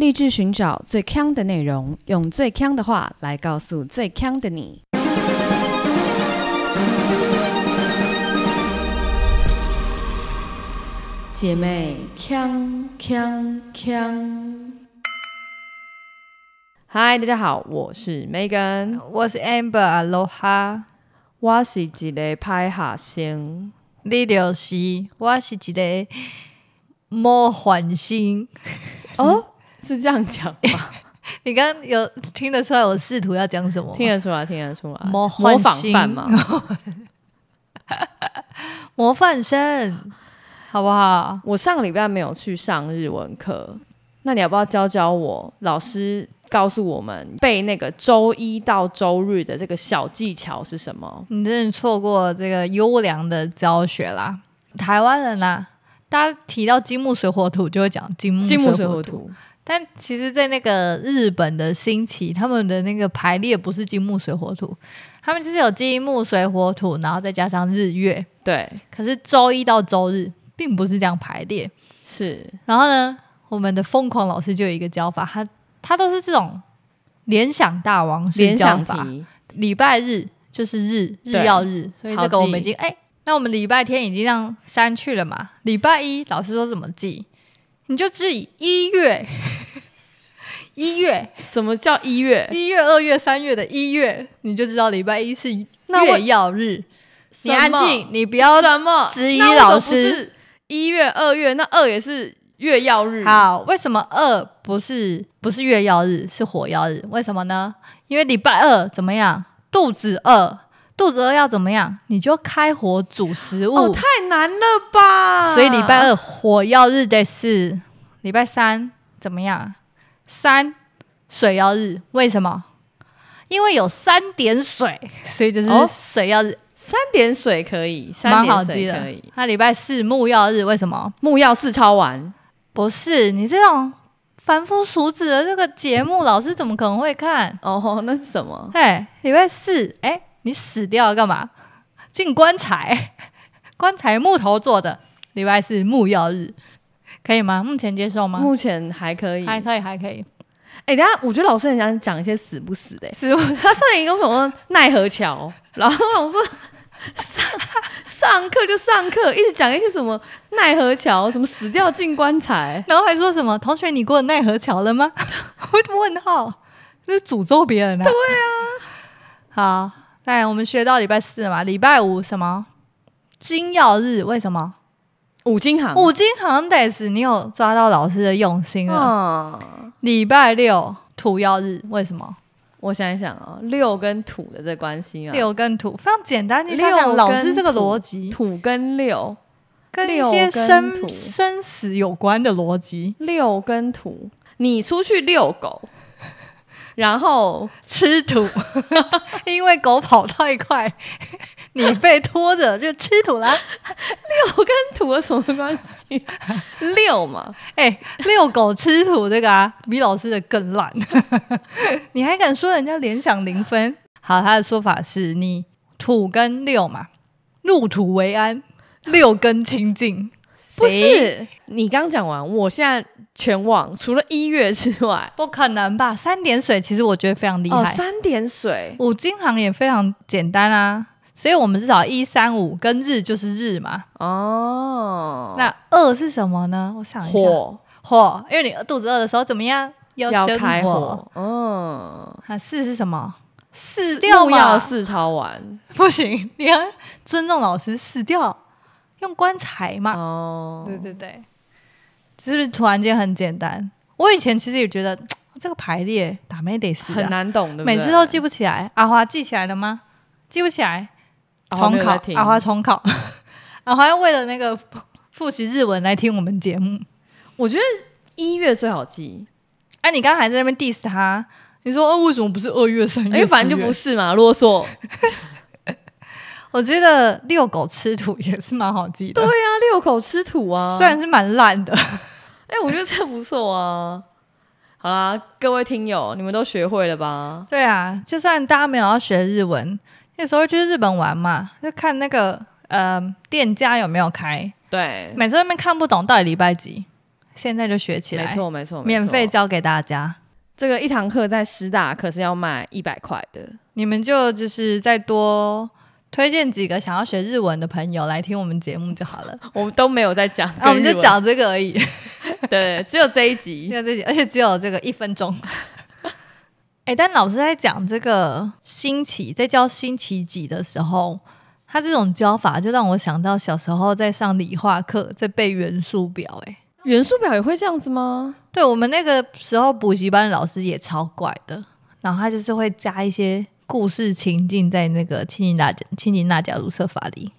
立志寻找最强的内容，用最强的话来告诉最强的你。姐妹，强强强！嗨，大家好，我是 Megan，我是 Amber，Aloha，我是一个拍下星，你就是我是一个魔幻星哦。是这样讲吗？你刚刚有听得出来我试图要讲什么？听得出来，听得出来。模模仿范嘛，模范生，好不好？我上个礼拜没有去上日文课，那你要不要教教我？老师告诉我们背那个周一到周日的这个小技巧是什么？你真的错过这个优良的教学啦！台湾人啊，大家提到金木水火土就会讲金木金木水火土。但其实，在那个日本的兴起，他们的那个排列不是金木水火土，他们就是有金木水火土，然后再加上日月。对，可是周一到周日并不是这样排列。是，然后呢，我们的疯狂老师就有一个教法，他他都是这种联想大王联想法。礼拜日就是日日曜日，所以这个我们已经哎，那我们礼拜天已经让删去了嘛？礼拜一老师说怎么记？你就质疑一月，一月，什么叫一月？一月、二月、三月的一月，你就知道礼拜一是月曜日。你安静，你不要质疑老师。一月、二月，那二也是月曜日。好，为什么二不是不是月曜日，是火曜日？为什么呢？因为礼拜二怎么样？肚子饿。肚子饿要怎么样？你就开火煮食物。哦，太难了吧！所以礼拜二火曜日的是，礼拜三怎么样？三水曜日，为什么？因为有三点水，所以就是水曜日。三点水可以，蛮好记的。那礼拜四木曜日为什么？木曜四抄完，不是你这种凡夫俗子的这个节目，老师怎么可能会看？哦，那是什么？哎，礼拜四，哎。你死掉干嘛？进棺材，棺材木头做的。礼拜四木曜日，可以吗？目前接受吗？目前还可以，还可以，还可以。哎，等下，我觉得老师很想讲一些死不死的。死不死？他上一个什么奈何桥？然后我说上上课就上课，一直讲一些什么奈何桥，什么死掉进棺材，然后还说什么同学，你过奈何桥了吗？我问号，这是诅咒别人啊！对啊，好。哎，我们学到礼拜四嘛，礼拜五什么金曜日？为什么五金行？五金行得死，你有抓到老师的用心哦。礼拜六土曜日，为什么？我想一想啊，六跟土的这关系啊，六跟土，非常简单。你想想，老师这个逻辑，土跟六，跟一些生生死有关的逻辑，六跟土，你出去遛狗。然后吃土，因为狗跑太快，你被拖着就吃土了。六跟土有什么关系？六嘛，哎，遛狗吃土这个啊，比老师的更烂。你还敢说人家联想零分？好，他的说法是你土跟六嘛，入土为安，六根清净。不是，你刚讲完，我现在。全网除了一月之外，不可能吧？三点水其实我觉得非常厉害。三点水，五金行也非常简单啊，所以我们至少一三五跟日就是日嘛。哦，那二是什么呢？我想一火火，因为你肚子饿的时候怎么样？要开火。嗯，那四是什么？死掉吗？四抄完不行，你要尊重老师，死掉用棺材嘛。哦，对对对。是不是突然间很简单？我以前其实也觉得 这个排列打没得是很难懂的，每次都记不起来。阿华记起来了吗？记不起来，重考。阿华重考。阿华为了那个复习日文来听我们节目，我觉得一月最好记。哎，你刚才还在那边 diss 他，你说啊，为什么不是二月、三月？哎，反正就不是嘛，啰嗦。我觉得遛狗吃土也是蛮好记的。对呀，遛狗吃土啊，虽然是蛮烂的。哎，我觉得这不错啊。好啦，各位听友，你们都学会了吧？对啊，就算大家没有要学日文，那时候去日本玩嘛，就看那个呃店家有没有开。对，每次他面看不懂到底礼拜几，现在就学起来。没错，没错，免费教给大家。这个一堂课在师大可是要卖一百块的，你们就就是再多。推荐几个想要学日文的朋友来听我们节目就好了。我们都没有在讲，那我们就讲这个而已。对，只有这一集，只有这一集，而且只有这个一分钟。哎，但老师在讲这个星期，在教星期几的时候，他这种教法就让我想到小时候在上理化课在背元素表。哎，元素表也会这样子吗？对我们那个时候补习班的老师也超怪的，然后他就是会加一些。故事情境在那个《千金大甲》《青金大甲》如厕法里，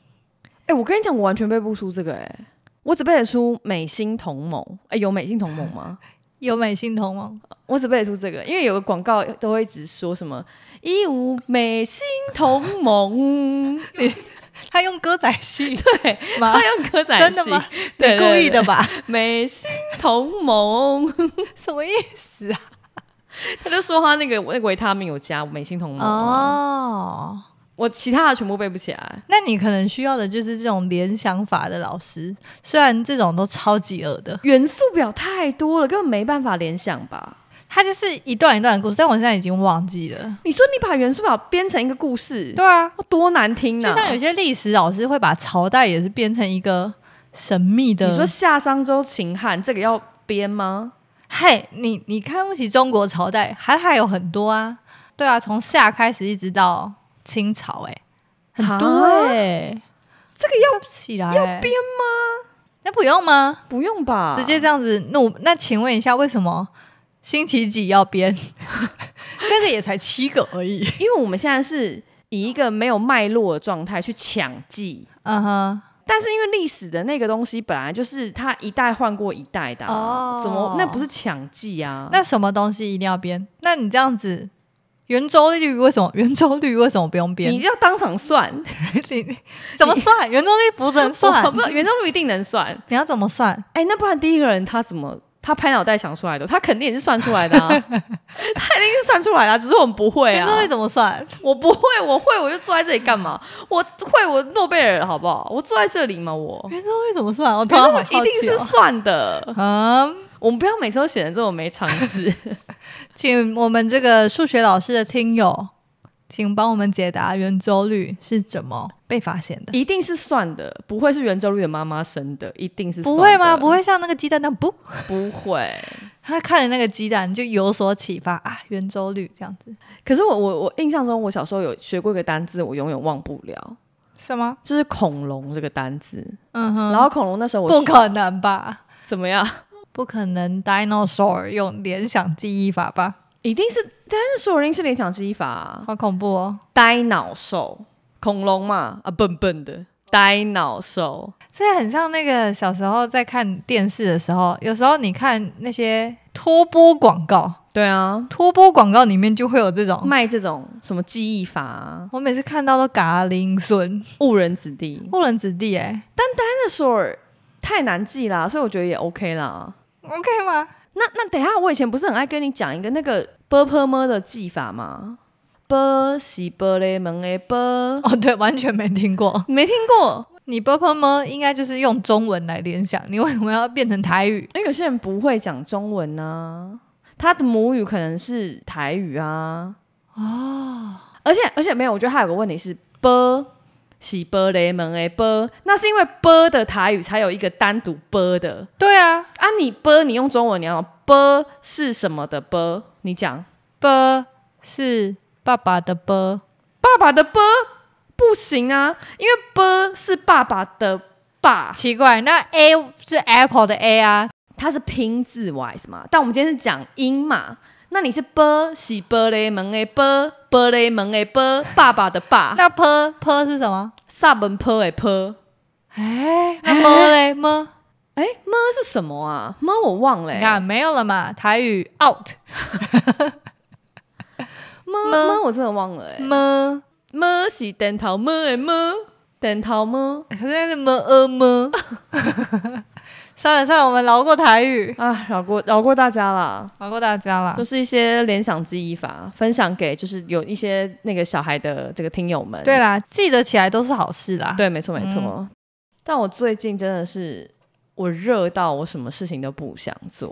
哎，我跟你讲，我完全背不出这个哎，我只背得出美心同盟。哎，有美心同盟吗？有美心同盟。我只背得出这个，因为有个广告都会一直说什么“一五美心同盟”，你他用歌仔戏，对，他用歌仔戏，真的吗？你故意的吧？美心同盟什么意思啊？他就说他那个那维他命有加美心同乐哦，我其他的全部背不起来。那你可能需要的就是这种联想法的老师，虽然这种都超级恶的元素表太多了，根本没办法联想吧。它就是一段一段的故事，但我现在已经忘记了。你说你把元素表编成一个故事，对啊，多难听啊！就像有些历史老师会把朝代也是编成一个神秘的。你说夏商周秦汉这个要编吗？嘿，你你看不起中国朝代？还还有很多啊，对啊，从夏开始一直到清朝，哎，很多哎，这个要不起来要编吗？那不用吗？不用吧，直接这样子。那我那请问一下，为什么星期几要编？那个也才七个而已，因为我们现在是以一个没有脉络的状态去抢记，嗯哼。但是因为历史的那个东西本来就是它一代换过一代的，怎么那不是抢记啊？那什么东西一定要编？那你这样子，圆周率为什么？圆周率为什么不用编？你要当场算？怎么算？圆周率不能算？圆周率一定能算。你要怎么算？哎，那不然第一个人他怎么？他拍脑袋想出来的，他肯定也是算出来的啊，他一定是算出来的啊，只是我们不会啊。圆周怎么算？我不会，我会，我就坐在这里干嘛？我会，我诺贝尔好不好？我坐在这里嘛，我圆周率怎么算？我一定是算的啊！我们不要每次都显得这么没常识，请我们这个数学老师的听友。请帮我们解答圆周率是怎么被发现的？一定是算的，不会是圆周率的妈妈生的，一定是。不会吗？不会像那个鸡蛋蛋不？不会，他看了那个鸡蛋就有所启发啊，圆周率这样子。可是我我我印象中，我小时候有学过一个单字，我永远忘不了。什么？就是恐龙这个单字。嗯哼。然后恐龙那时候，我不可能吧？怎么样？不可能，dinosaur 用联想记忆法吧。一定是 d i n o s a u r 一定是联想记忆法，好恐怖哦！呆脑兽，恐龙嘛，啊笨笨的，呆脑兽，这很像那个小时候在看电视的时候，有时候你看那些拖播广告，对啊，拖播广告里面就会有这种卖这种什么记忆法，啊，我每次看到都嘎铃声，误人子弟，误人子弟哎，但 Dinosaur 太难记啦，所以我觉得也 OK 啦，OK 吗？那那等下，我以前不是很爱跟你讲一个那个“啵泼么”的技法吗？啵西啵嘞门的啵哦，对，完全没听过，没听过。你“啵泼么”应该就是用中文来联想，你为什么要变成台语？因为有些人不会讲中文呢，他的母语可能是台语啊啊！而且而且没有，我觉得还有个问题是啵。喜波雷蒙诶，波，那是因为波的台语才有一个单独波的。对啊，啊你波你用中文你要波是什么的波？你讲波是爸爸的波，爸爸的波不行啊，因为波是爸爸的爸。奇怪，那 A 是 Apple 的 A 啊，它是拼字 Y 什么？但我们今天是讲音嘛。那你是波是波雷蒙诶波波雷蒙诶波爸爸的爸那坡坡是什么？萨门坡诶坡哎那么嘞么哎么是什么啊？么我忘了，你看没有了嘛？台语 out 么么我真的忘了哎么么是点头么诶么点头么现在是么呃么。算了算了，我们饶过台语啊，饶过饶过大家了，饶过大家了，就是一些联想记忆法，分享给就是有一些那个小孩的这个听友们。对啦，记得起来都是好事啦。对，没错没错。但我最近真的是我热到我什么事情都不想做，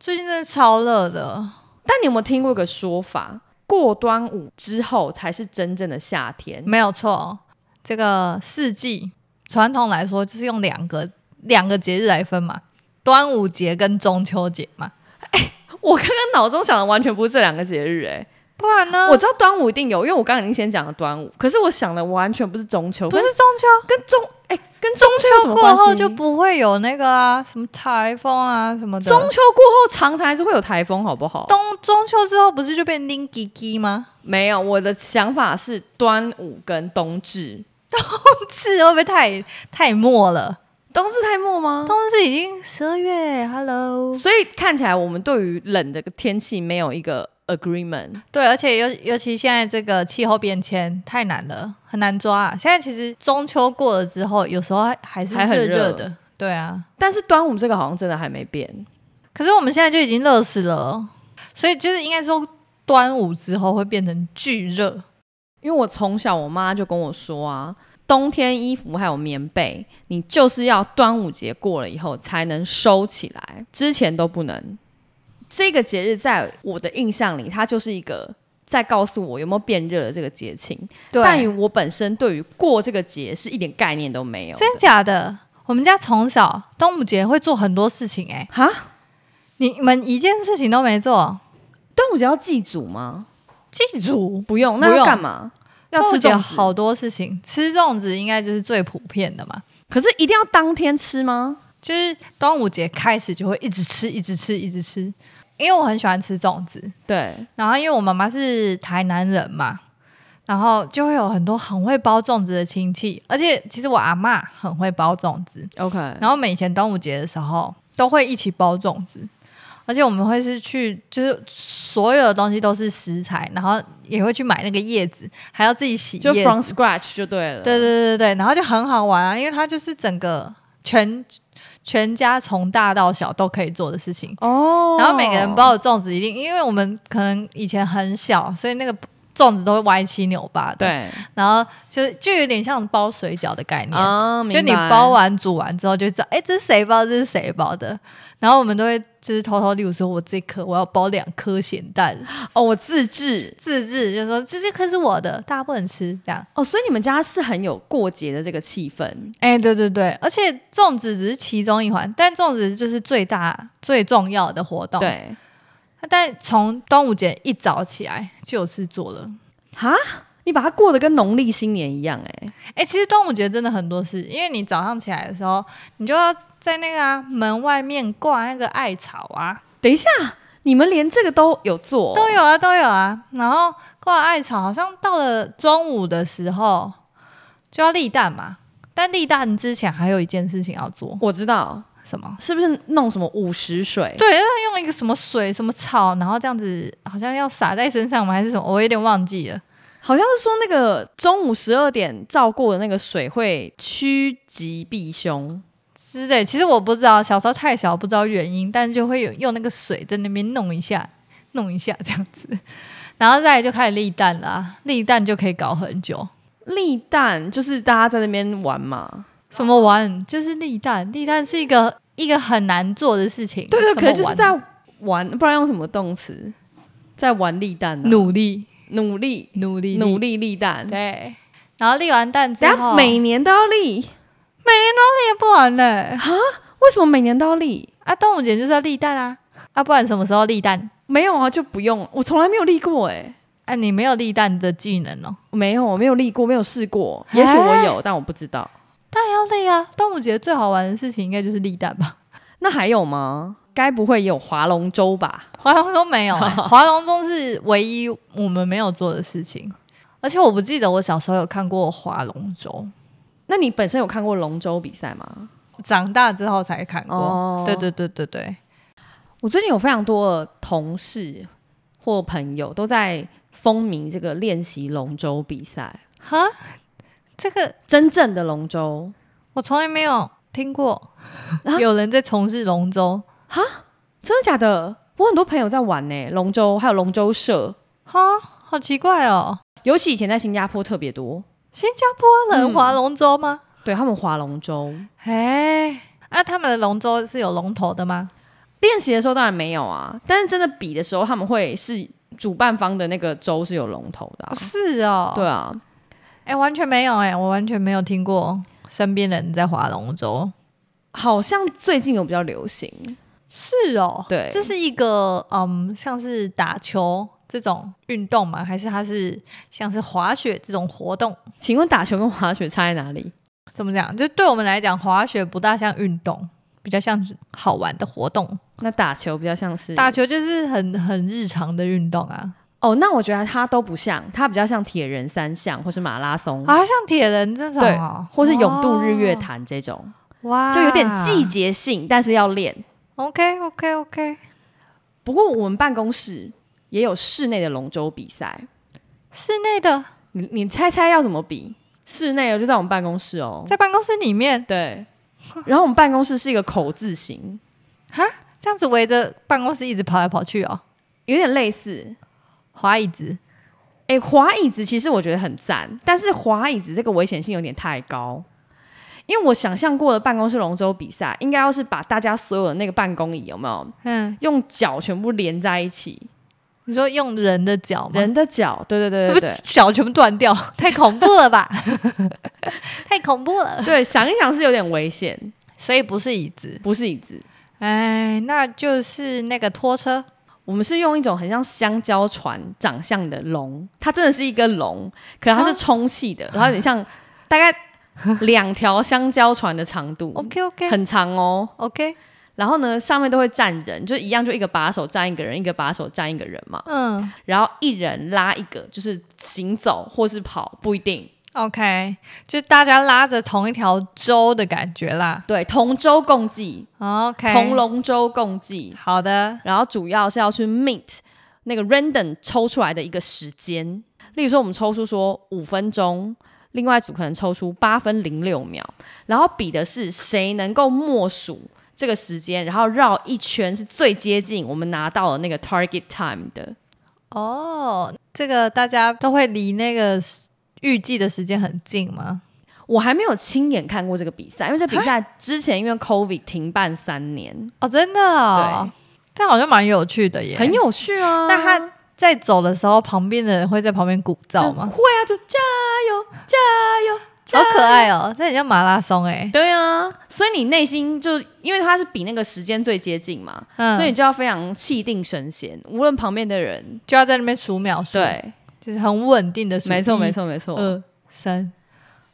最近真的超热的。但你有没有听过一个说法？过端午之后才是真正的夏天。没有错，这个四季传统来说就是用两个。两个节日来分嘛，端午节跟中秋节嘛。哎，我刚刚脑中想的完全不是这两个节日，哎，不然呢？我知道端午一定有，因为我刚刚已经先讲了端午，可是我想的完全不是中秋，不是中秋跟中，哎，跟中秋过后就不会有那个啊，什么台风啊什么的。中秋过后常常还是会有台风，好不好？冬中秋之后不是就变拎几几吗？没有，我的想法是端午跟冬至，冬至会不会太太末了？冬至太末吗？冬至已经十二月，Hello。所以看起来我们对于冷的天气没有一个 agreement。对，而且尤尤其现在这个气候变迁太难了，很难抓。现在其实中秋过了之后，有时候还还是热热的。对啊，但是端午这个好像真的还没变。可是我们现在就已经热死了，所以就是应该说端午之后会变成巨热。因为我从小我妈就跟我说啊。冬天衣服还有棉被，你就是要端午节过了以后才能收起来，之前都不能。这个节日在我的印象里，它就是一个在告诉我有没有变热的这个节庆。对于我本身，对于过这个节是一点概念都没有。真假的？我们家从小端午节会做很多事情哎，哈，你们一件事情都没做？端午节要祭祖吗？祭祖不用，那要干嘛？过节好多事情，吃粽子应该就是最普遍的嘛。可是一定要当天吃吗？就是端午节开始就会一直吃，一直吃，一直吃。因为我很喜欢吃粽子，对。然后因为我妈妈是台南人嘛，然后就会有很多很会包粽子的亲戚，而且其实我阿妈很会包粽子。OK。然后我们以前端午节的时候都会一起包粽子。而且我们会是去，就是所有的东西都是食材，然后也会去买那个叶子，还要自己洗。就 from scratch 就对了。对对对对然后就很好玩啊，因为它就是整个全全家从大到小都可以做的事情哦。然后每个人包的粽子一定，因为我们可能以前很小，所以那个粽子都会歪七扭八的。对。然后就是就有点像包水饺的概念，就你包完煮完之后就知道，哎，这是谁包，这是谁包的。然后我们都会就是偷偷地，如说我这颗我要包两颗咸蛋哦，我自制自制，就说这这颗是我的，大家不能吃这样哦。所以你们家是很有过节的这个气氛，哎，对对对，而且粽子只是其中一环，但粽子就是最大最重要的活动。对，但从端午节一早起来就有事做了哈。你把它过得跟农历新年一样，哎哎，其实端午节真的很多事，因为你早上起来的时候，你就要在那个啊、门外面挂那个艾草啊。等一下，你们连这个都有做？都有啊，都有啊。然后挂艾草，好像到了中午的时候就要立蛋嘛。但立蛋之前还有一件事情要做，我知道什么？是不是弄什么午时水？对，要用一个什么水什么草，然后这样子好像要洒在身上吗？还是什么？我有点忘记了。好像是说那个中午十二点照过的那个水会趋吉避凶之类，其实我不知道，小时候太小不知道原因，但是就会有用那个水在那边弄一下，弄一下这样子，然后再就开始立蛋了。立蛋就可以搞很久。立蛋就是大家在那边玩嘛？什么玩？就是立蛋。立蛋是一个一个很难做的事情。对对，可就是在玩，不知道用什么动词，在玩立蛋，努力。努力努力努力立蛋，对，然后立完蛋之后，每年都要立，每年都要立不完嘞，啊，为什么每年都要立？啊，端午节就是要立蛋啊，啊，不然什么时候立蛋？没有啊，就不用，我从来没有立过，哎，哎，你没有立蛋的技能哦，没有，我没有立过，没有试过，也许我有，但我不知道。当然要立啊，端午节最好玩的事情应该就是立蛋吧？那还有吗？该不会有划龙舟吧？划龙舟没有，划龙舟是唯一我们没有做的事情。而且我不记得我小时候有看过划龙舟。那你本身有看过龙舟比赛吗？长大之后才看过。对对对对对。我最近有非常多的同事或朋友都在风靡这个练习龙舟比赛。哈，这个真正的龙舟，我从来没有听过。有人在从事龙舟。哈，真的假的？我很多朋友在玩呢，龙舟还有龙舟社。哈，好奇怪哦。尤其以前在新加坡特别多。新加坡人划龙舟吗？对他们划龙舟。哎，那他们的龙舟是有龙头的吗？练习的时候当然没有啊，但是真的比的时候，他们会是主办方的那个舟是有龙头的。是哦，对啊。哎，完全没有哎，我完全没有听过身边人在划龙舟。好像最近有比较流行。是哦，对，这是一个嗯，像是打球这种运动嘛，还是它是像是滑雪这种活动？请问打球跟滑雪差在哪里？怎么讲？就对我们来讲，滑雪不大像运动，比较像好玩的活动。那打球比较像是打球，就是很很日常的运动啊。哦，那我觉得它都不像，它比较像铁人三项或是马拉松啊，像铁人这种或是勇度日月潭这种哇，就有点季节性，但是要练。OK，OK，OK。不过我们办公室也有室内的龙舟比赛。室内的？你你猜猜要怎么比？室内哦，就在我们办公室哦，在办公室里面。对。然后我们办公室是一个口字形哈，这样子围着办公室一直跑来跑去哦，有点类似滑椅子。哎，滑椅子其实我觉得很赞，但是滑椅子这个危险性有点太高。因为我想象过的办公室龙舟比赛，应该要是把大家所有的那个办公椅有没有？嗯，用脚全部连在一起。你说用人的脚吗？人的脚，对对对对对，脚全部断掉，太恐怖了吧？太恐怖了。对，想一想是有点危险，所以不是椅子，不是椅子。哎，那就是那个拖车。我们是用一种很像香蕉船长相的龙，它真的是一个龙，可它是充气的，然后有点像，大概。两条香蕉船的长度，OK OK，很长哦，OK。然后呢，上面都会站人，就一样，就一个把手站一个人，一个把手站一个人嘛，嗯。然后一人拉一个，就是行走或是跑，不一定，OK。就大家拉着同一条舟的感觉啦，对，同舟共济，OK，同龙舟共济，好的。然后主要是要去 meet 那个 random 抽出来的一个时间，例如说我们抽出说五分钟。另外一组可能抽出八分零六秒，然后比的是谁能够默数这个时间，然后绕一圈是最接近我们拿到的那个 target time 的。哦，这个大家都会离那个预计的时间很近吗？我还没有亲眼看过这个比赛，因为这比赛之前因为 COVID 停办三年哦，真的对，但好像蛮有趣的耶，很有趣啊。那他。在走的时候，旁边的人会在旁边鼓噪吗？会啊，就加油，加油，好可爱哦！这很像马拉松哎。对啊，所以你内心就因为它是比那个时间最接近嘛，所以你就要非常气定神闲，无论旁边的人，就要在那边数秒数，对，就是很稳定的数。没错，没错，没错。二三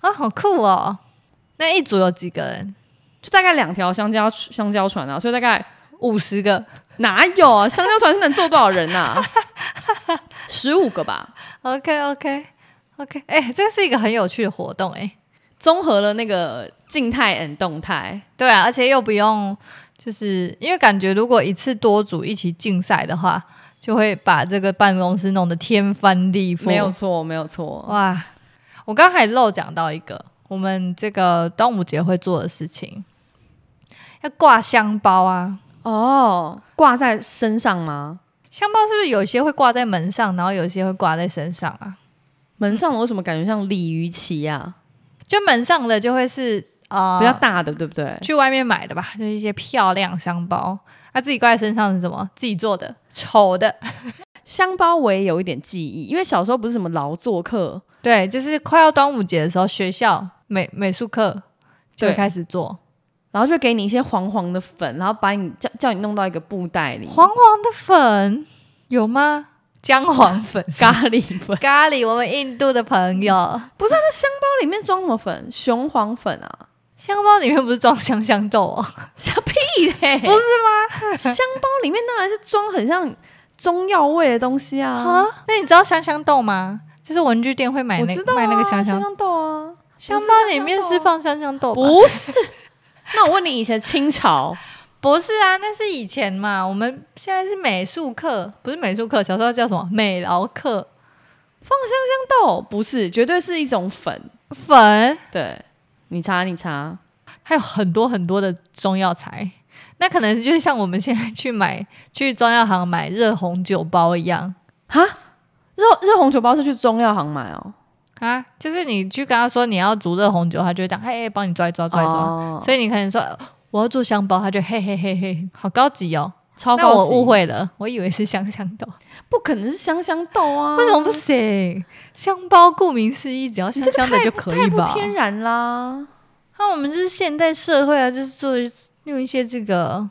啊，好酷哦！那一组有几个人？就大概两条香蕉香蕉船啊，所以大概五十个？哪有啊？香蕉船是能坐多少人啊？十五个吧，OK OK OK，哎，这是一个很有趣的活动哎，综合了那个静态 and 动态，对啊，而且又不用，就是因为感觉如果一次多组一起竞赛的话，就会把这个办公室弄得天翻地覆，没有错，没有错，哇，我刚刚还漏讲到一个，我们这个端午节会做的事情，要挂香包啊，哦，挂在身上吗？香包是不是有些会挂在门上，然后有些会挂在身上啊？门上的我怎么感觉像鲤鱼旗啊？就门上的就会是啊，比较大的，对不对？去外面买的吧，就是一些漂亮香包。他自己挂在身上是什么自己做的？丑的 香包我也有一点记忆，因为小时候不是什么劳作课，对，就是快要端午节的时候，学校美美术课就开始做。然后就给你一些黄黄的粉，然后把你叫叫你弄到一个布袋里。黄黄的粉有吗？姜黄粉、咖喱粉、咖喱。我们印度的朋友不是那香包里面装什么粉？雄黄粉啊？香包里面不是装香香豆啊？扯屁嘞！不是吗？香包里面当然是装很像中药味的东西啊。啊？那你知道香香豆吗？就是文具店会买那卖那个香香豆啊。香包里面是放香香豆？不是。那我问你，以前清朝 不是啊？那是以前嘛。我们现在是美术课，不是美术课，小时候叫什么美劳课？放香香豆不是，绝对是一种粉粉。对你查你查，还有很多很多的中药材。那可能就像我们现在去买去中药行买热红酒包一样啊？热热红酒包是去中药行买哦。啊，就是你去跟他说你要煮热红酒，他就会讲嘿，帮你抓一抓抓一抓。所以你可能说我要做香包，他就嘿嘿嘿嘿，好高级哦，超。那我误会了，我以为是香香豆，不可能是香香豆啊？为什么不行？香包顾名思义，只要香香的就可以吧？太不天然啦！那我们就是现代社会啊，就是做用一些这个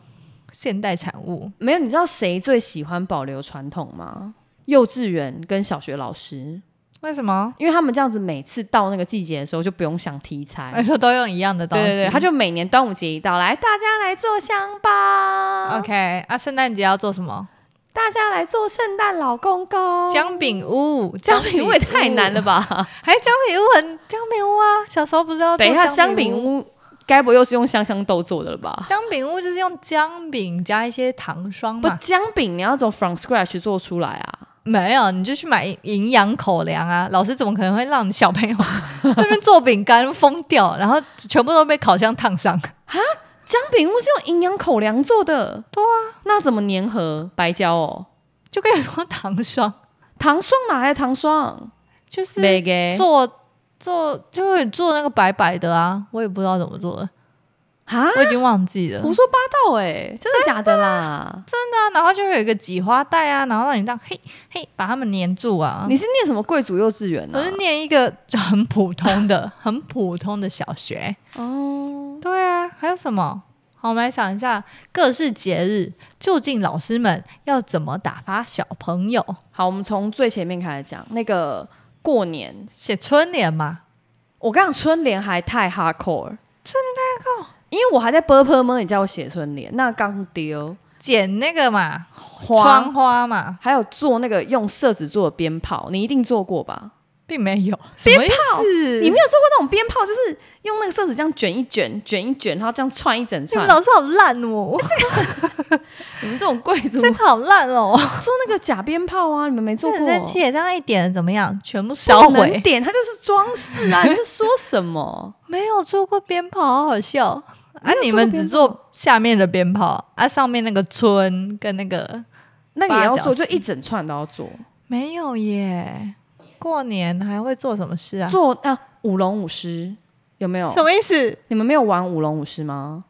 现代产物。没有，你知道谁最喜欢保留传统吗？幼稚园跟小学老师。为什么？因为他们这样子，每次到那个季节的时候，就不用想题材，那时候都用一样的东西。对对他就每年端午节一到，来大家来做香包。OK，啊，圣诞节要做什么？大家来做圣诞老公公、姜饼屋。姜饼屋也太难了吧？还 姜饼屋？很姜饼屋啊！小时候不知道。等一下姜饼屋？该不又是用香香豆做的了吧？姜饼屋就是用姜饼加一些糖霜嘛。姜饼你要从 from scratch 做出来啊。没有，你就去买营养口粮啊！老师怎么可能会让你小朋友 那边做饼干疯掉，然后全部都被烤箱烫伤啊？姜饼屋是用营养口粮做的，对啊，那怎么粘合白胶哦？就可以说糖霜，糖霜哪来糖霜？就是做做，就是做那个白白的啊，我也不知道怎么做的。啊，我已经忘记了。胡说八道哎，真的假的啦？真的，然后就会有一个挤花袋啊，然后让你这样嘿嘿，把他们粘住啊。你是念什么贵族幼稚园呢？我是念一个很普通的、很普通的小学。哦，对啊。还有什么？好，我们来想一下，各式节日究竟老师们要怎么打发小朋友？好，我们从最前面开始讲，那个过年写春联嘛。我刚讲春联还太 hard core，春联太 hard core。因为我还在播课吗？你叫我写春联，那刚丢剪那个嘛，窗花嘛，还有做那个用色纸做的鞭炮，你一定做过吧？并没有，鞭炮你没有做过那种鞭炮，就是用那个色纸这样卷一卷，卷一卷，然后这样串一整串。你老师好烂哦！你们这种贵族真好烂哦！做那个假鞭炮啊，你们没做过？再切，这样一点怎么样？全部销毁？点它就是装饰啊！你说什么？没有做过鞭炮，好好笑。啊！你们只做下面的鞭炮，啊，上面那个村跟那个那个也要做，就一整串都要做。没有耶，过年还会做什么事啊？做啊，舞龙舞狮有没有？什么意思？你们没有玩舞龙舞狮吗？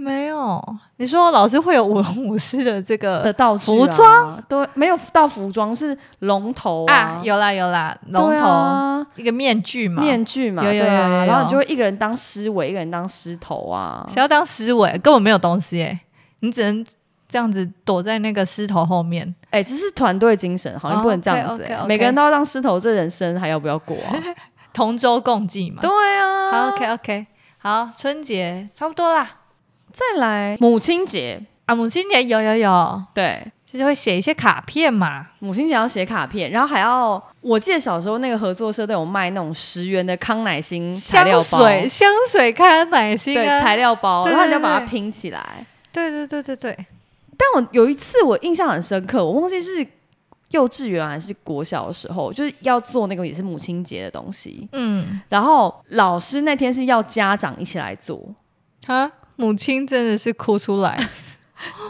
没有，你说老师会有舞龙舞狮的这个的道具啊？服装对，没有到服装是龙头啊，有啦有啦，龙头一个面具嘛，面具嘛，有有有，然后你就会一个人当狮尾，一个人当狮头啊。谁要当狮尾？根本没有东西哎，你只能这样子躲在那个狮头后面。哎，这是团队精神，好像不能这样子，每个人都要当狮头，这人生还要不要过？同舟共济嘛。对啊，OK 好 OK，好，春节差不多啦。再来母亲节啊！母亲节有有有，对，就是会写一些卡片嘛。母亲节要写卡片，然后还要我记得小时候那个合作社都有卖那种十元的康乃馨香水香水康乃馨对材料包，然后你要把它拼起来。对对对对对。但我有一次我印象很深刻，我忘记是幼稚园还是国小的时候，就是要做那个也是母亲节的东西。嗯，然后老师那天是要家长一起来做啊。母亲真的是哭出来，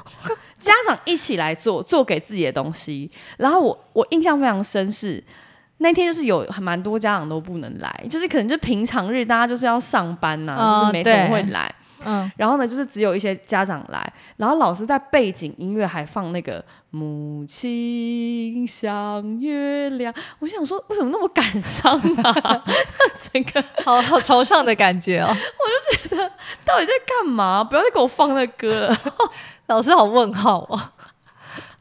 家长一起来做做给自己的东西，然后我我印象非常深是，那天就是有蛮多家长都不能来，就是可能就平常日大家就是要上班呐，就是没怎么会来。嗯，然后呢，就是只有一些家长来，然后老师在背景音乐还放那个《母亲像月亮》，我想说，为什么那么感伤啊？整个好好惆怅的感觉哦。我就觉得，到底在干嘛？不要再给我放那歌了。老师，好问号哦。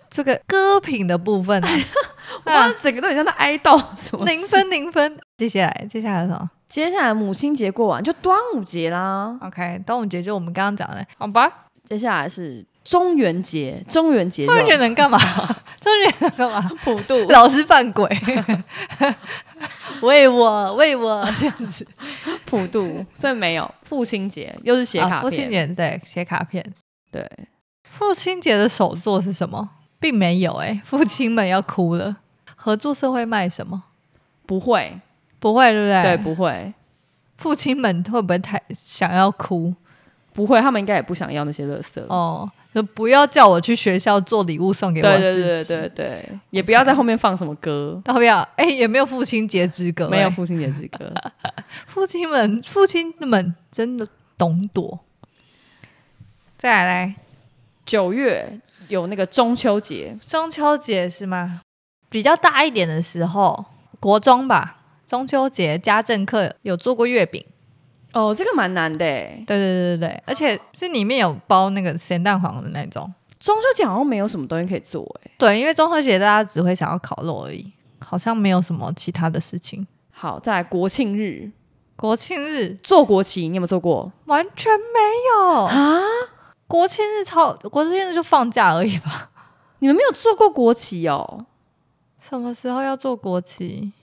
这个歌品的部分，哇，整个都很像在哀悼，什么？零分，零分。接下来，接下来什么？接下来母亲节过完就端午节啦，OK，端午节就我们刚刚讲的，好吧。接下来是中元节，中元节中元节能干嘛？中元节能干嘛？普渡，老师犯鬼，为 我为我这样子，普渡。所以没有父亲节，又是写卡片。父亲节对写卡片，对。父亲节的首作是什么？并没有哎，父亲们要哭了。合作社会卖什么？不会。不会对不对？对，不会。父亲们会不会太想要哭？不会，他们应该也不想要那些垃圾。哦，不要叫我去学校做礼物送给我自己。对对对对对，也不要在后面放什么歌，要不要？哎，也没有父亲节之歌，没有父亲节之歌。父亲们，父亲们真的懂躲。再来，九月有那个中秋节，中秋节是吗？比较大一点的时候，国中吧。中秋节家政课有做过月饼，哦，这个蛮难的。对对对对对，而且是里面有包那个咸蛋黄的那种。中秋节好像没有什么东西可以做哎。对，因为中秋节大家只会想要烤肉而已，好像没有什么其他的事情。好，再来国庆日，国庆日做国旗，你有没有做过？完全没有啊！国庆日超国庆日就放假而已吧。你们没有做过国旗哦？什么时候要做国旗？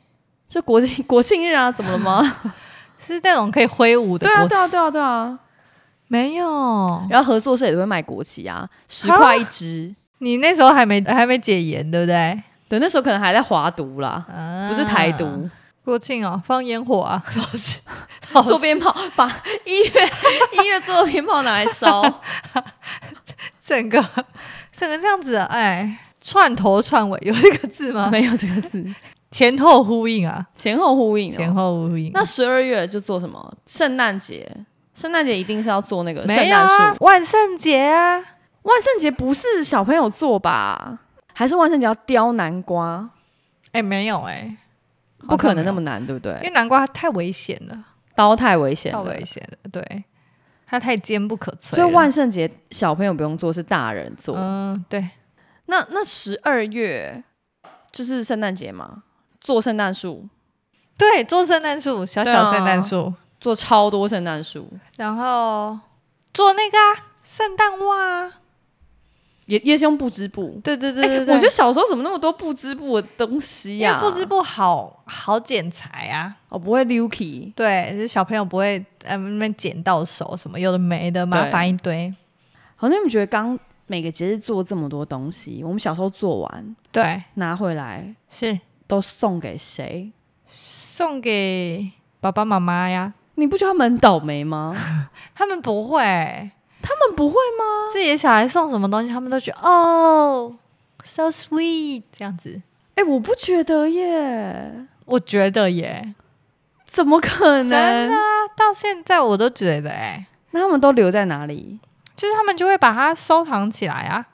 就国庆国庆日啊，怎么了吗？是那种可以挥舞的？对啊，对啊，对啊，对啊，没有。然后合作社也会卖国旗啊，十块一支。你那时候还没还没解严，对不对？对，那时候可能还在华毒啦，不是台独。国庆哦，放烟火啊，做鞭炮，把音乐音乐做的鞭炮拿来烧，整个整个这样子，哎，串头串尾有这个字吗？没有这个字。前后呼应啊！前后呼应，前后呼应。那十二月就做什么？圣诞节，圣诞节一定是要做那个圣诞树。啊，万圣节啊，万圣节不是小朋友做吧？还是万圣节要雕南瓜？哎，没有哎，不可能那么难，对不对？因为南瓜太危险了，刀太危险，太危险了。对，它太坚不可摧。所以万圣节小朋友不用做，是大人做。嗯，对。那那十二月就是圣诞节吗？做圣诞树，对，做圣诞树，小小圣诞树，做超多圣诞树，然后做那个圣诞袜，也也是用布织布。对对对对我觉得小时候怎么那么多布织布的东西呀？布织布好好剪裁啊！我不会溜皮，对，就小朋友不会呃那边剪到手什么有的没的，麻烦一堆。好，那们觉得，刚每个节日做这么多东西，我们小时候做完，对，拿回来是。都送给谁？送给爸爸妈妈呀！你不觉得他们倒霉吗？他们不会，他们不会吗？自己的小孩送什么东西，他们都觉得哦，so sweet 这样子。哎，我不觉得耶，我觉得耶，怎么可能？真的，到现在我都觉得哎，那他们都留在哪里？就是他们就会把它收藏起来啊？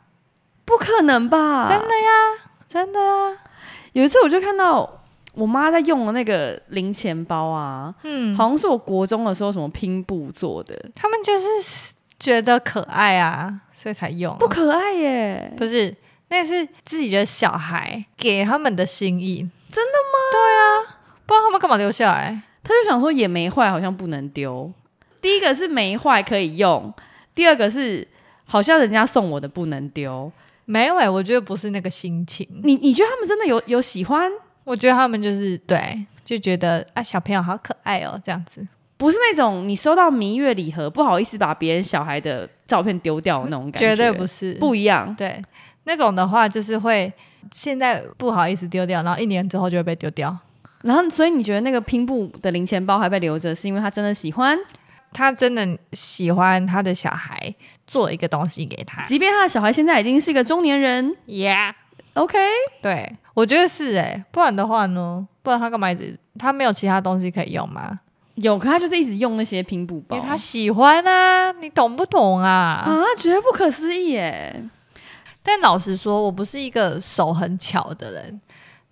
不可能吧？真的呀，真的啊。有一次，我就看到我妈在用的那个零钱包啊，嗯，好像是我国中的时候什么拼布做的。他们就是觉得可爱啊，所以才用。不可爱耶？不是，那是自己的小孩给他们的心意。真的吗？对啊，不知道他们干嘛留下来？他就想说也没坏，好像不能丢。第一个是没坏可以用，第二个是好像人家送我的不能丢。没有诶，我觉得不是那个心情。你你觉得他们真的有有喜欢？我觉得他们就是对，就觉得啊小朋友好可爱哦，这样子，不是那种你收到明月礼盒不好意思把别人小孩的照片丢掉那种感觉，绝对不是，不一样。对，那种的话就是会现在不好意思丢掉，然后一年之后就会被丢掉。然后所以你觉得那个拼布的零钱包还被留着，是因为他真的喜欢？他真的喜欢他的小孩做一个东西给他，即便他的小孩现在已经是个中年人，Yeah，OK，对，我觉得是哎，不然的话呢？不然他干嘛一直他没有其他东西可以用吗？有，可他就是一直用那些拼补包，他喜欢啊，你懂不懂啊？啊，绝得不可思议哎！但老实说，我不是一个手很巧的人，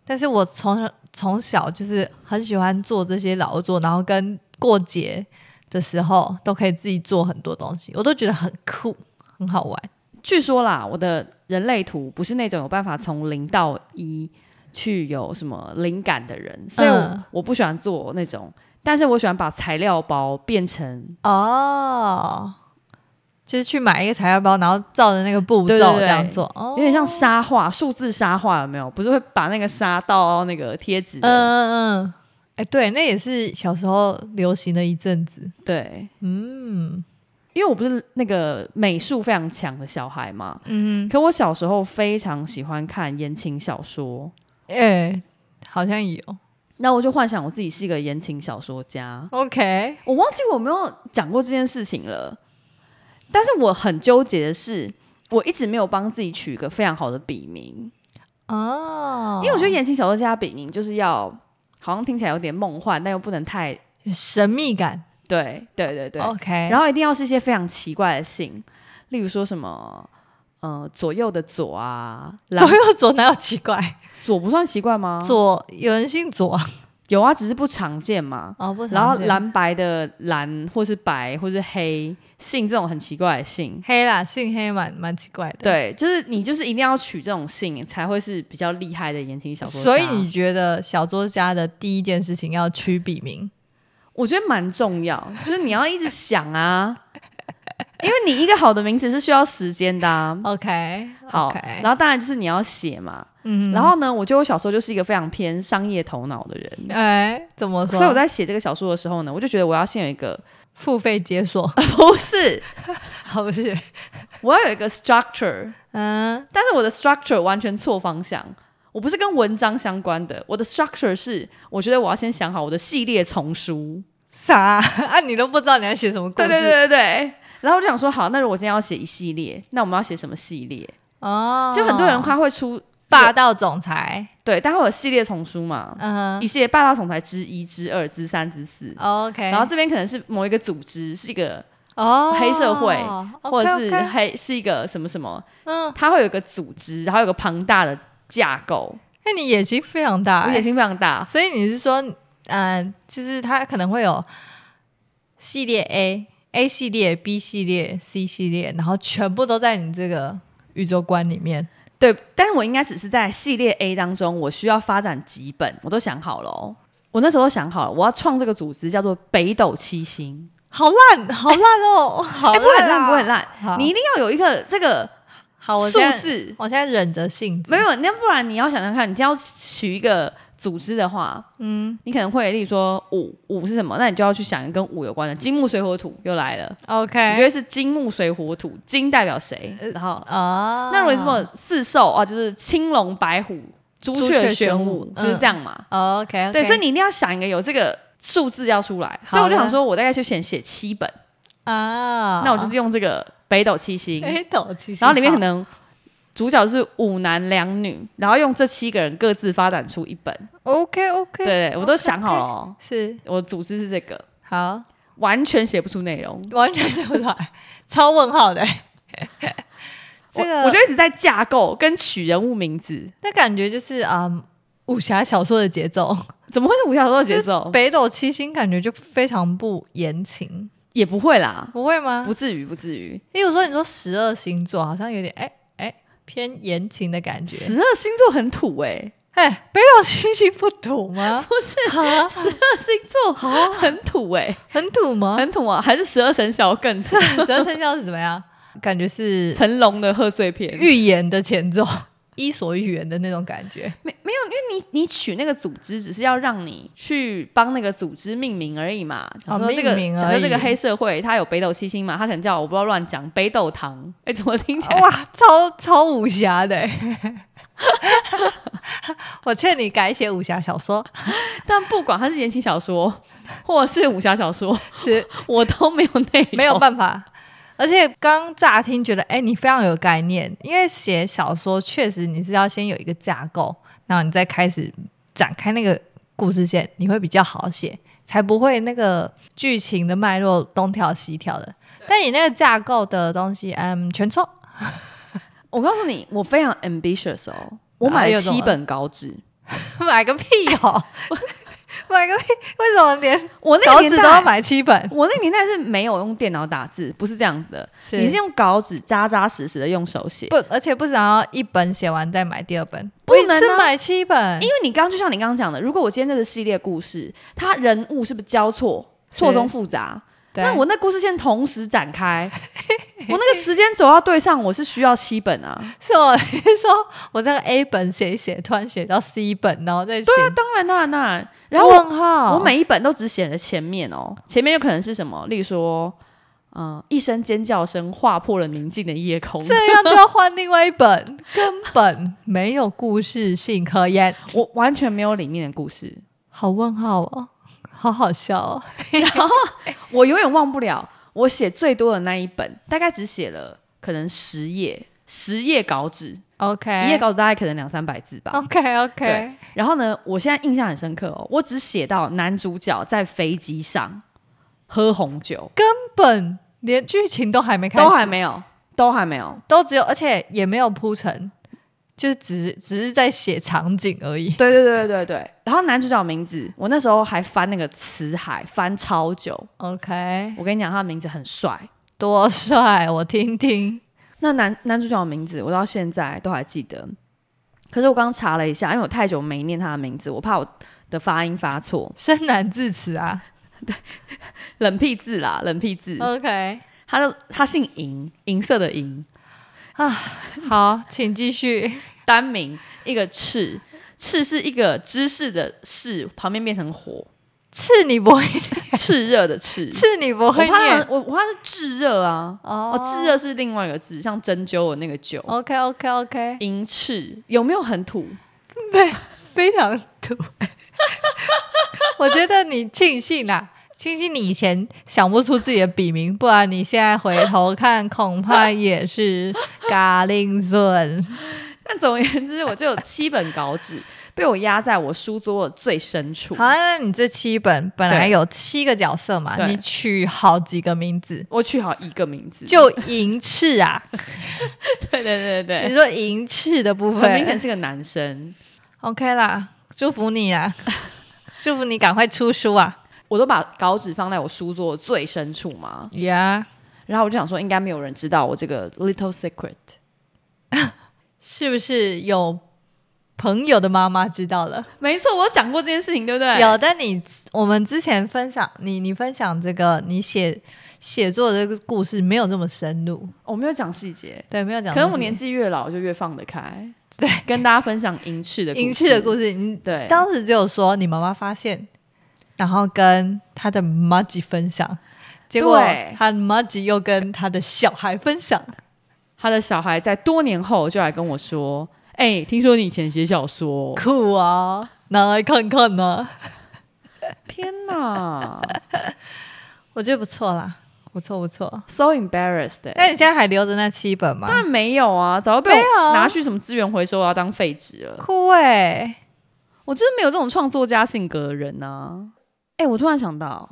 但是我从从小就是很喜欢做这些劳作，然后跟过节。的时候都可以自己做很多东西，我都觉得很酷，很好玩。据说啦，我的人类图不是那种有办法从零到一去有什么灵感的人，所以我不喜欢做那种，但是我喜欢把材料包变成哦，就是去买一个材料包，然后照着那个步骤这样做，有点像沙画，数字沙画有没有？不是会把那个沙到那个贴纸？嗯嗯嗯。哎，对，那也是小时候流行的一阵子。对，嗯，因为我不是那个美术非常强的小孩嘛，嗯，可我小时候非常喜欢看言情小说。哎，好像有。那我就幻想我自己是一个言情小说家。OK，我忘记我没有讲过这件事情了。但是我很纠结的是，我一直没有帮自己取一个非常好的笔名。哦，因为我觉得言情小说家笔名就是要。好像听起来有点梦幻，但又不能太神秘感。对，对，对，对。OK，然后一定要是一些非常奇怪的姓，例如说什么，呃，左右的左啊，左右左哪有奇怪？左不算奇怪吗？左，有人姓左。有啊，只是不常见嘛。哦，不常见。然后蓝白的蓝，或是白，或是黑姓这种很奇怪的姓。黑啦，姓黑蛮蛮奇怪的。对，就是你就是一定要取这种姓，才会是比较厉害的言情小说。所以你觉得小作家的第一件事情要取笔名？我觉得蛮重要，就是你要一直想啊。因为你一个好的名字是需要时间的。OK，好，然后当然就是你要写嘛。嗯，然后呢，我觉得我小时候就是一个非常偏商业头脑的人。哎，怎么说？所以我在写这个小说的时候呢，我就觉得我要先有一个付费解锁，不是，好不是，我要有一个 structure。嗯，但是我的 structure 完全错方向。我不是跟文章相关的，我的 structure 是，我觉得我要先想好我的系列丛书。啥？啊，你都不知道你要写什么？对对对对对。然后我就想说，好，那如果今天要写一系列，那我们要写什么系列？哦，就很多人他会出霸道总裁，对，但会有系列丛书嘛，嗯，一系列霸道总裁之一、之二、之三、之四，OK。然后这边可能是某一个组织，是一个哦黑社会，或者是黑是一个什么什么，嗯，它会有个组织，然后有个庞大的架构。那你野心非常大，野心非常大，所以你是说，嗯，就是它可能会有系列 A。A 系列、B 系列、C 系列，然后全部都在你这个宇宙观里面。对，但是我应该只是在系列 A 当中，我需要发展几本，我都想好了。我那时候想好了，我要创这个组织叫做北斗七星。好烂，好烂哦！好，不很烂，不很烂。你一定要有一个这个好数字，我现在忍着性子。没有，那不然你要想想看，你就要取一个。组织的话，嗯，你可能会说五，五是什么？那你就要去想跟五有关的金木水火土又来了。OK，你觉得是金木水火土？金代表谁？然后哦，那为什么四兽啊？就是青龙、白虎、朱雀、玄武，就是这样嘛。OK，对，所以你一定要想一个有这个数字要出来。所以我就想说，我大概就先写七本啊，那我就是用这个北斗七星，北斗七星，然后里面可能。主角是五男两女，然后用这七个人各自发展出一本。OK OK，对，我都想好了哦。是，我组织是这个。好，完全写不出内容，完全写不出来，超问号的。这个，我就一直在架构跟取人物名字，那感觉就是啊，武侠小说的节奏，怎么会是武侠小说节奏？北斗七星感觉就非常不言情，也不会啦，不会吗？不至于，不至于。有我说，你说十二星座好像有点，哎。偏言情的感觉，十二星座很土哎，哎，北斗星星不土吗？不是，十二星座好很土哎，很土吗？很土啊，还是十二生肖更土？十二生肖是怎么样？感觉是成龙的贺岁片，预言的前奏。伊索寓言的那种感觉，没没有，因为你你取那个组织，只是要让你去帮那个组织命名而已嘛。啊，命名而已。假这个黑社会，他有北斗七星嘛，他可能叫我不知道，乱讲北斗堂。哎，怎么听起来哇，超超武侠的！我劝你改写武侠小说。但不管他是言情小说，或是武侠小说，是我都没有那没有办法。而且刚乍听觉得，哎，你非常有概念，因为写小说确实你是要先有一个架构，然后你再开始展开那个故事线，你会比较好写，才不会那个剧情的脉络东跳西跳的。但你那个架构的东西，嗯，全错。我告诉你，我非常 ambitious 哦，我买了七本稿纸，买个屁哦！买个？为什么连我那年代都要买七本？我那年代是没有用电脑打字，不是这样子的。你是用稿纸扎扎实实的用手写，不，而且不想要一本写完再买第二本，不能是买七本。因为你刚刚就像你刚刚讲的，如果我今天这个系列故事，它人物是不是交错、错综复杂？那我那故事线同时展开，我那个时间走到对上，我是需要七本啊！是我说我这个 A 本写写，突然写到 C 本，然后再写。对啊，当然，当然，当然。然后问号，我每一本都只写了前面哦，前面有可能是什么？例如说，嗯，一声尖叫声划破了宁静的夜空，这样就要换另外一本，根本没有故事性可言，我完全没有里面的故事，好问号哦。好好笑，哦。然后我永远忘不了我写最多的那一本，大概只写了可能十页，十页稿纸，OK，一页稿子大概可能两三百字吧，OK OK。然后呢，我现在印象很深刻哦，我只写到男主角在飞机上喝红酒，根本连剧情都还没开，都还没有，都还没有，都只有，而且也没有铺成。就是只只是在写场景而已。对对对对对对。然后男主角名字，我那时候还翻那个词海，翻超久。OK，我跟你讲，他的名字很帅，多帅！我听听。那男男主角的名字，我到现在都还记得。可是我刚刚查了一下，因为我太久没念他的名字，我怕我的发音发错。生难字词啊？对，冷僻字啦，冷僻字。OK，他的他姓银，银色的银。啊，好，请继续。单名一个赤，赤是一个知识的炽，旁边变成火。炽你不会，炽热的炽，炽 你不会念。我我怕是炙热啊，哦，炙热是另外一个字，像针灸的那个灸。OK OK OK，银翅有没有很土？对，非常土。我觉得你庆幸啦。其实你以前想不出自己的笔名，不然你现在回头看，恐怕也是 g a r i n s n 但总而言之，我就有七本稿纸被我压在我书桌的最深处。好，那你这七本本来有七个角色嘛？你取好几个名字，我取好一个名字，就银翅啊。对对对对你说银翅的部分，明显是个男生。OK 啦，祝福你啊，祝福你赶快出书啊。我都把稿纸放在我书桌最深处嘛，然后我就想说，应该没有人知道我这个 little secret，是不是有朋友的妈妈知道了？没错，我讲过这件事情，对不对？有，但你我们之前分享你你分享这个你写写作这个故事没有这么深入，我没有讲细节，对，没有讲。可能我年纪越老就越放得开，对，跟大家分享银翅的银翅的故事。你对，当时只有说你妈妈发现。然后跟他的 m a g g i 分享，结果他 m a g g i 又跟他的小孩分享，他的小孩在多年后就来跟我说：“哎，听说你以前写小说，酷啊，拿来看看呢？天哪，我觉得不错啦，不错不错，so embarrassed！那你现在还留着那七本吗？当然没有啊，早就被我拿去什么资源回收，要当废纸了。酷哎，我就是没有这种创作家性格的人啊。哎，我突然想到，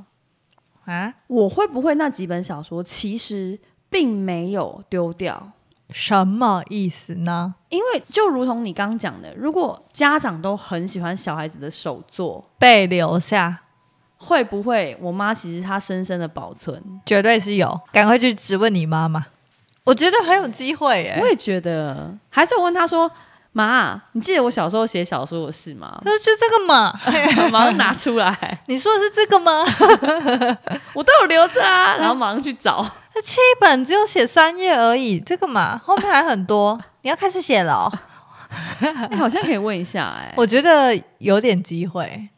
啊，我会不会那几本小说其实并没有丢掉？什么意思呢？因为就如同你刚讲的，如果家长都很喜欢小孩子的手作被留下，会不会我妈其实她深深的保存？绝对是有，赶快去质问你妈妈，我觉得很有机会。我也觉得，还是问他说。妈，你记得我小时候写小说的事吗？那就这个嘛，马上拿出来。你说的是这个吗？我都有留着啊，然后马上去找。这七本只有写三页而已，这个嘛，后面还很多，你要开始写了。你好像可以问一下哎，我觉得有点机会。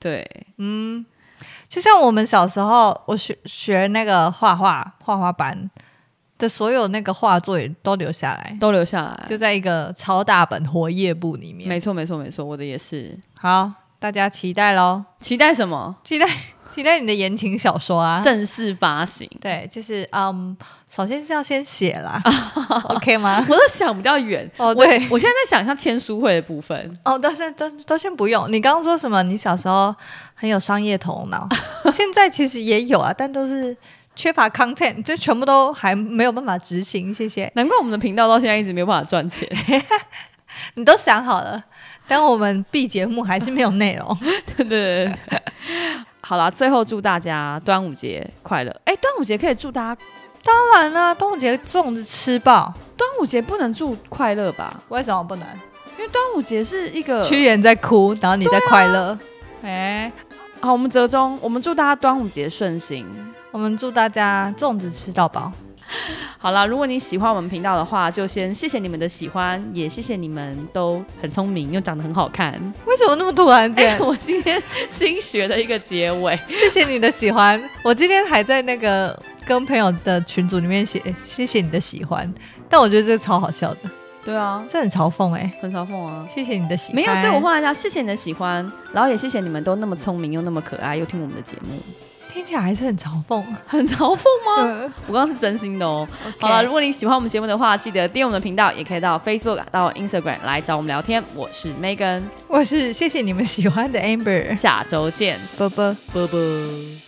对，嗯，就像我们小时候，我学学那个画画画画班。的所有那个画作也都留下来，都留下来，就在一个超大本活页簿里面。没错，没错，没错，我的也是。好，大家期待喽！期待什么？期待期待你的言情小说啊，正式发行。对，就是嗯，首先是要先写啦 o k 吗？我都想比较远哦，对，我现在在想像签书会的部分。哦，都先都都先不用。你刚刚说什么？你小时候很有商业头脑，现在其实也有啊，但都是。缺乏 content，就全部都还没有办法执行。谢谢。难怪我们的频道到现在一直没有办法赚钱。你都想好了，但我们 B 节目还是没有内容。对对对。好了，最后祝大家端午节快乐。哎，端午节可以祝大家？当然了，端午节粽子吃爆。端午节不能祝快乐吧？为什么不能？因为端午节是一个屈原在哭，然后你在快乐。哎，好，我们折中，我们祝大家端午节顺心。我们祝大家粽子吃到饱。好了，如果你喜欢我们频道的话，就先谢谢你们的喜欢，也谢谢你们都很聪明又长得很好看。为什么那么突然间？我今天新学的一个结尾。谢谢你的喜欢，我今天还在那个跟朋友的群组里面写谢谢你的喜欢，但我觉得这个超好笑的。对啊，这很嘲讽哎，很嘲讽啊。谢谢你的喜欢，没有，所以我忽然讲谢谢你的喜欢，然后也谢谢你们都那么聪明又那么可爱又听我们的节目。听起来还是很嘲讽，很嘲讽吗？我刚刚是真心的哦。好了，如果你喜欢我们节目的话，记得订阅我们的频道，也可以到 Facebook、到 Instagram 来找我们聊天。我是 Megan，我是谢谢你们喜欢的 Amber，下周见，啵啵啵啵。